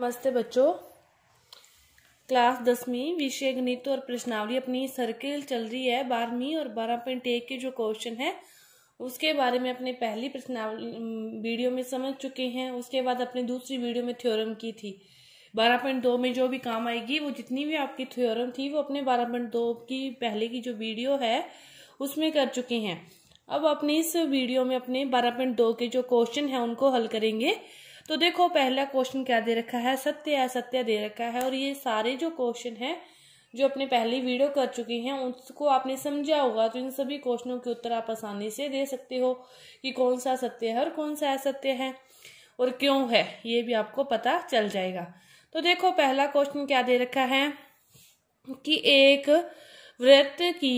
नमस्ते बच्चों क्लास दसवीं विषय गणित और प्रश्नावली अपनी सर्किल चल रही है बारहवीं और बारह पॉइंट एक के जो क्वेश्चन है उसके बारे में अपने पहली प्रश्नावली वीडियो में समझ चुके हैं उसके बाद अपने दूसरी वीडियो में थ्योरम की थी बारह पॉइंट दो में जो भी काम आएगी वो जितनी भी आपकी थ्योरम थी वो अपने बारह पॉइंट दो की पहले की जो वीडियो है उसमें कर चुके हैं अब अपने इस वीडियो में अपने बारह पॉइंट दो के जो क्वेश्चन है उनको हल करेंगे तो देखो पहला क्वेश्चन क्या दे रखा है सत्य असत्य दे रखा है और ये सारे जो क्वेश्चन हैं जो अपने पहली वीडियो कर चुकी हैं उसको आपने समझा होगा तो इन सभी क्वेश्चनों के उत्तर आप आसानी से दे सकते हो कि कौन सा सत्य है और कौन सा असत्य है और क्यों है ये भी आपको पता चल जाएगा तो देखो पहला क्वेश्चन क्या दे रखा है कि एक वृत्त की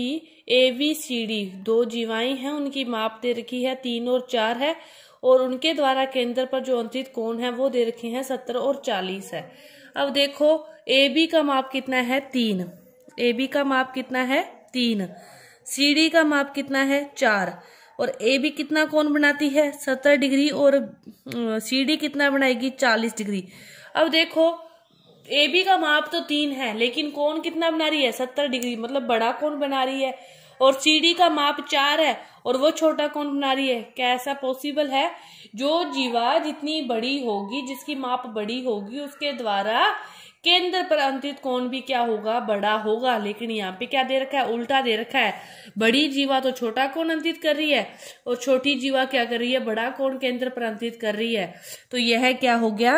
ए बी सी डी दो जीवाएं हैं उनकी माप दे रखी है तीन और चार है और उनके द्वारा केंद्र पर जो अंतरित कोण है वो दे रखे हैं सत्तर और चालीस है अब देखो ए बी का माप कितना है तीन ए बी का माप कितना है तीन सी डी का माप कितना है चार और ए बी कितना कोण बनाती है सत्तर डिग्री और सी डी कितना बनाएगी चालीस डिग्री अब देखो ए बी का माप तो तीन है लेकिन कोण कितना बना रही है सत्तर डिग्री मतलब बड़ा कोण बना रही है और सीढ़ी का माप चार है और वो छोटा कौन बना रही है क्या ऐसा पॉसिबल है जो जीवा जितनी बड़ी होगी जिसकी माप बड़ी होगी उसके द्वारा केंद्र पर अंतित कौन भी क्या होगा बड़ा होगा लेकिन यहाँ पे क्या दे रखा है उल्टा दे रखा है बड़ी जीवा तो छोटा कौन अंतित कर रही है और छोटी जीवा क्या कर रही है बड़ा कौन केंद्र पर अंतित कर रही है तो यह क्या हो गया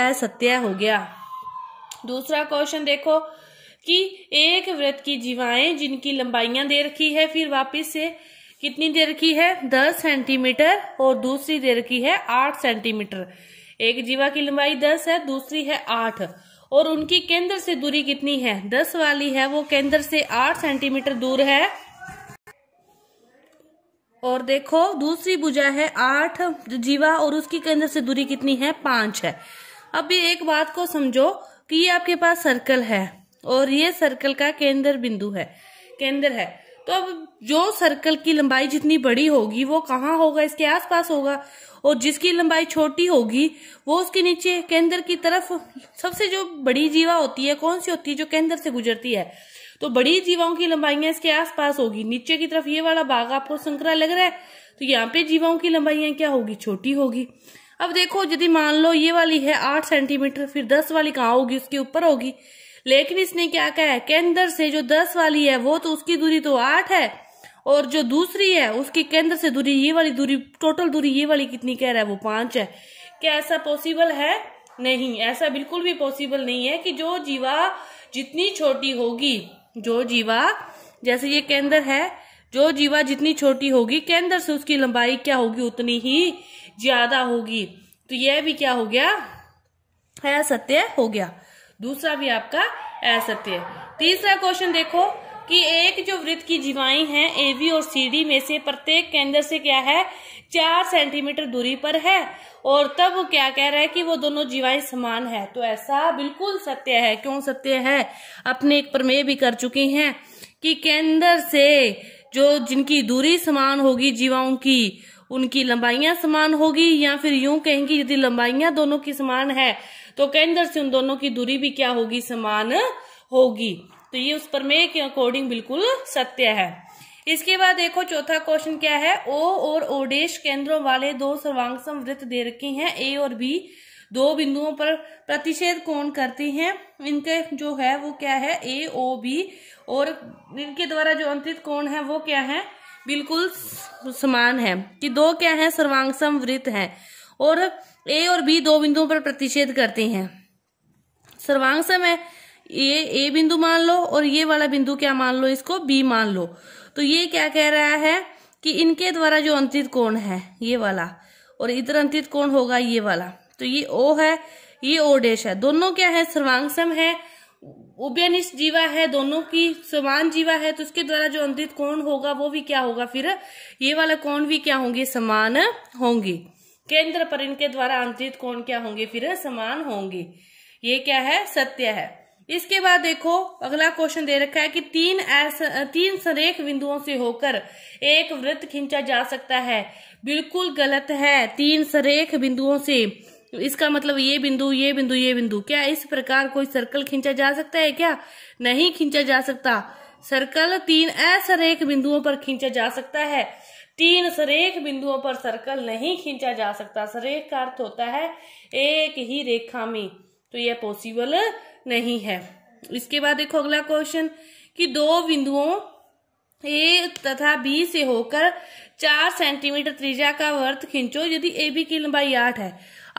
असत्य हो गया दूसरा क्वेश्चन देखो कि एक व्रत की जीवाएं जिनकी लंबाइयां दे रखी है फिर वापस से कितनी दे रखी है दस सेंटीमीटर और दूसरी दे रखी है आठ सेंटीमीटर एक जीवा की लंबाई दस है दूसरी है आठ और उनकी केंद्र से दूरी कितनी है दस वाली है वो केंद्र से आठ सेंटीमीटर दूर है और देखो दूसरी भुजा है आठ जीवा और उसकी केंद्र से दूरी कितनी है पांच है अब ये एक बात को समझो कि ये आपके पास सर्कल है और ये सर्कल का केंद्र बिंदु है केंद्र है तो अब जो सर्कल की लंबाई जितनी बड़ी होगी वो कहाँ होगा इसके आसपास होगा और जिसकी लंबाई छोटी होगी वो उसके नीचे केंद्र की तरफ सबसे जो बड़ी जीवा होती है कौन सी होती है जो केंद्र से गुजरती है तो बड़ी जीवाओं की लंबाइयां इसके आसपास होगी नीचे की तरफ ये वाला भाग आपको संकरा लग रहा है तो यहाँ पे जीवाओं की लंबाइयां क्या होगी छोटी होगी अब देखो यदि मान लो ये वाली है आठ सेंटीमीटर फिर दस वाली कहाँ होगी उसके ऊपर होगी लेकिन इसने क्या कहा है केंद्र से जो दस वाली है वो तो उसकी दूरी तो आठ है और जो दूसरी है उसकी केंद्र से दूरी ये वाली दूरी टोटल दूरी ये वाली कितनी कह रहा है वो पांच है क्या ऐसा पॉसिबल है नहीं ऐसा बिल्कुल भी पॉसिबल नहीं है कि जो जीवा जितनी छोटी होगी जो जीवा जैसे ये केंद्र है जो जीवा जितनी छोटी होगी केंद्र से उसकी लंबाई क्या होगी उतनी ही ज्यादा होगी तो यह भी क्या हो गया है सत्य हो गया दूसरा भी आपका असत्य तीसरा क्वेश्चन देखो कि एक जो वृत्त की जीवाई हैं एवी और सी डी में से प्रत्येक केंद्र से क्या है चार सेंटीमीटर दूरी पर है और तब वो क्या कह रहा है कि वो दोनों जीवाएं समान है तो ऐसा बिल्कुल सत्य है क्यों सत्य है अपने एक प्रमेय भी कर चुके हैं कि केंद्र से जो जिनकी दूरी समान होगी जीवाओं की उनकी लंबाइयां समान होगी या फिर यूं कहेंगी यदि लंबाइयां दोनों की समान है तो केंद्र से उन दोनों की दूरी भी क्या होगी समान होगी तो ये उस प्रमेय के अकॉर्डिंग बिल्कुल सत्य है इसके बाद देखो चौथा क्वेश्चन क्या है ओ और ओडेश केंद्रों वाले दो सर्वांगसम वृत्त दे रखे हैं ए और बी दो बिंदुओं पर प्रतिषेध कोण करते हैं इनके जो है वो क्या है ए ओ बी और इनके द्वारा जो अंतरित कोण है वो क्या है बिल्कुल समान है कि दो क्या है सर्वांगसम वृत्त है और ए और बी दो बिंदुओं पर प्रतिषेद करते हैं सर्वांग समय ये ए बिंदु मान लो और ये वाला बिंदु क्या मान लो इसको बी मान लो तो ये क्या कह रहा है कि इनके द्वारा जो अंतित कोण है ये वाला और इधर अंतित कोण होगा ये वाला तो ये ओ है ये ओ डैश है दोनों क्या है सर्वांगसम है उभयनिष्ठ जीवा है दोनों की समान जीवा है तो उसके द्वारा जो अंतित कोण होगा वो भी क्या होगा फिर ये वाला कोण भी क्या होंगे समान होंगी केंद्र पर इनके द्वारा अंतरित कोण क्या होंगे फिर समान होंगे ये क्या है सत्य है इसके बाद देखो अगला क्वेश्चन दे रखा है कि तीन ऐसा तीन सरेख बिंदुओं से होकर एक वृत्त खींचा जा सकता है बिल्कुल गलत है तीन सरेख बिंदुओं से इसका मतलब ये बिंदु ये बिंदु ये बिंदु क्या इस प्रकार कोई सर्कल खींचा जा सकता है क्या नहीं खींचा जा सकता सर्कल तीन असरेख बिंदुओं पर खींचा जा सकता है तीन सरेख बिंदुओं पर सर्कल नहीं खींचा जा सकता सरेख का अर्थ होता है एक ही रेखा में तो यह पॉसिबल नहीं है इसके बाद देखो अगला क्वेश्चन कि दो बिंदुओं ए तथा बी से होकर चार सेंटीमीटर त्रिज्या का वर्त खींचो यदि ए बी की लंबाई आठ है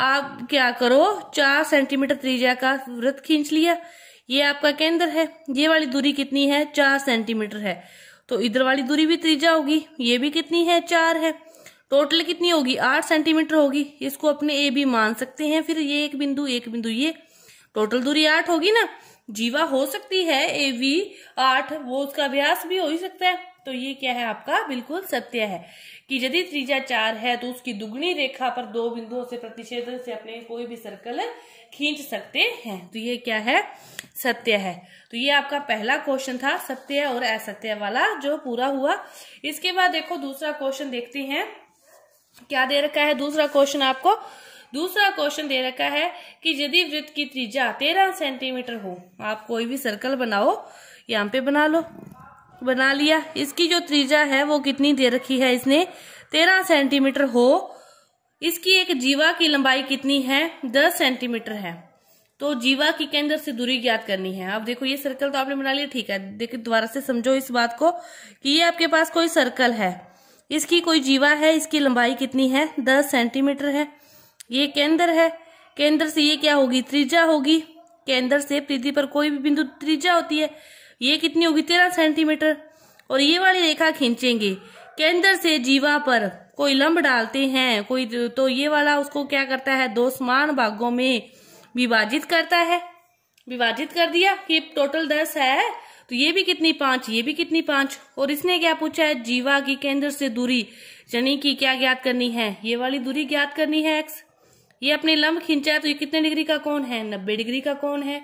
आप क्या करो चार सेंटीमीटर त्रिज्या का वृत्त खींच लिया ये आपका केंद्र है ये वाली दूरी कितनी है चार सेंटीमीटर है तो इधर वाली दूरी भी त्रिज्या होगी ये भी कितनी है चार है टोटल कितनी होगी आठ सेंटीमीटर होगी इसको अपने ए बी मान सकते हैं फिर ये एक बिंदु एक बिंदु ये टोटल दूरी आठ होगी ना जीवा हो सकती है ए वी आठ वो उसका अभ्यास भी हो ही सकता है तो ये क्या है आपका बिल्कुल सत्य है कि यदि त्रिज्या चार है तो उसकी दुगनी रेखा पर दो बिंदुओं से प्रतिषेधन से अपने कोई भी सर्कल खींच सकते हैं तो ये क्या है सत्य है तो ये आपका पहला क्वेश्चन था सत्य और असत्य वाला जो पूरा हुआ इसके बाद देखो दूसरा क्वेश्चन देखते हैं क्या दे रखा है दूसरा क्वेश्चन आपको दूसरा क्वेश्चन दे रखा है कि यदि वृत्त की त्रिज्या तेरह सेंटीमीटर हो आप कोई भी सर्कल बनाओ यहाँ पे बना लो बना लिया इसकी जो त्रिज्या है वो कितनी दे रखी है इसने तेरह सेंटीमीटर हो इसकी एक जीवा की लंबाई कितनी है दस सेंटीमीटर है तो जीवा की केंद्र से दूरी ज्ञात करनी है अब देखो ये सर्कल तो आपने बना लिया ठीक है देखिए दोबारा से समझो इस बात को कि ये आपके पास कोई सर्कल है इसकी कोई जीवा है इसकी लंबाई कितनी है दस सेंटीमीटर है ये केंद्र है केंद्र से ये क्या होगी त्रिज्या होगी केंद्र से पृथ्वी पर कोई भी बिंदु त्रिज्या होती है ये कितनी होगी तेरह सेंटीमीटर और ये वाली रेखा खींचेंगे केंद्र से जीवा पर कोई लंब डालते हैं कोई तो, तो ये वाला उसको क्या करता है दो समान भागों में विभाजित करता है विभाजित कर दिया कि टोटल दस है तो ये भी कितनी पांच ये भी कितनी पांच और इसने क्या पूछा है जीवा की केंद्र से दूरी यानी कि क्या ज्ञात करनी है ये वाली दूरी ज्ञात करनी है एक्स ये अपने लंब खींचा है तो ये कितने डिग्री का कौन है नब्बे डिग्री का कौन है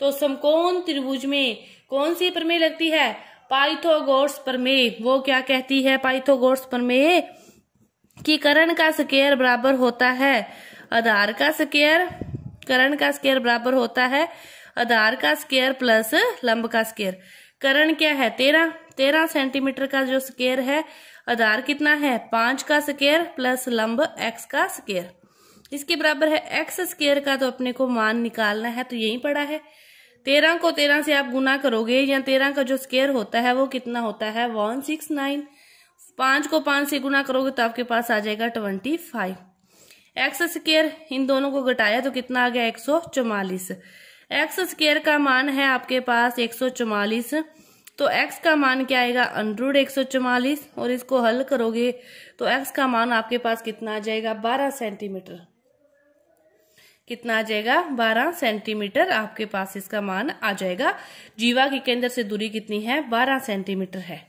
तो समकोण त्रिभुज में कौन सी प्रमेय लगती है पाइथोगोर्स प्रमेय वो क्या कहती है पाइथोगोर्स प्रमेय कि करण का स्केयर बराबर होता है आधार का स्केयर करण का स्केयर बराबर होता है आधार का स्केयर प्लस लंब का स्केयर करण क्या है तेरह तेरह सेंटीमीटर का जो स्केयर है आधार कितना है पांच का स्केयर प्लस लंब एक्स का स्केयर इसके बराबर है एक्स स्केयर का तो अपने को मान निकालना है तो यही पड़ा है तेरह को तेरह से आप गुना करोगे या तेरह का जो स्केयर होता है वो कितना होता है वन सिक्स नाइन पाँच को पाँच से गुना करोगे तो आपके पास आ जाएगा ट्वेंटी फाइव एक्स स्केयर इन दोनों को घटाया तो कितना आ गया एक सौ चौवालीस एक्स स्केयर का मान है आपके पास एक सौ चौवालीस तो x का मान क्या आएगा अंड्रूड एक सौ और इसको हल करोगे तो x का मान आपके पास कितना आ जाएगा बारह सेंटीमीटर कितना आ जाएगा बारह सेंटीमीटर आपके पास इसका मान आ जाएगा जीवा की केंद्र से दूरी कितनी है बारह सेंटीमीटर है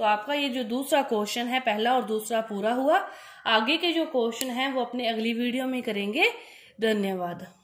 तो आपका ये जो दूसरा क्वेश्चन है पहला और दूसरा पूरा हुआ आगे के जो क्वेश्चन है वो अपने अगली वीडियो में करेंगे धन्यवाद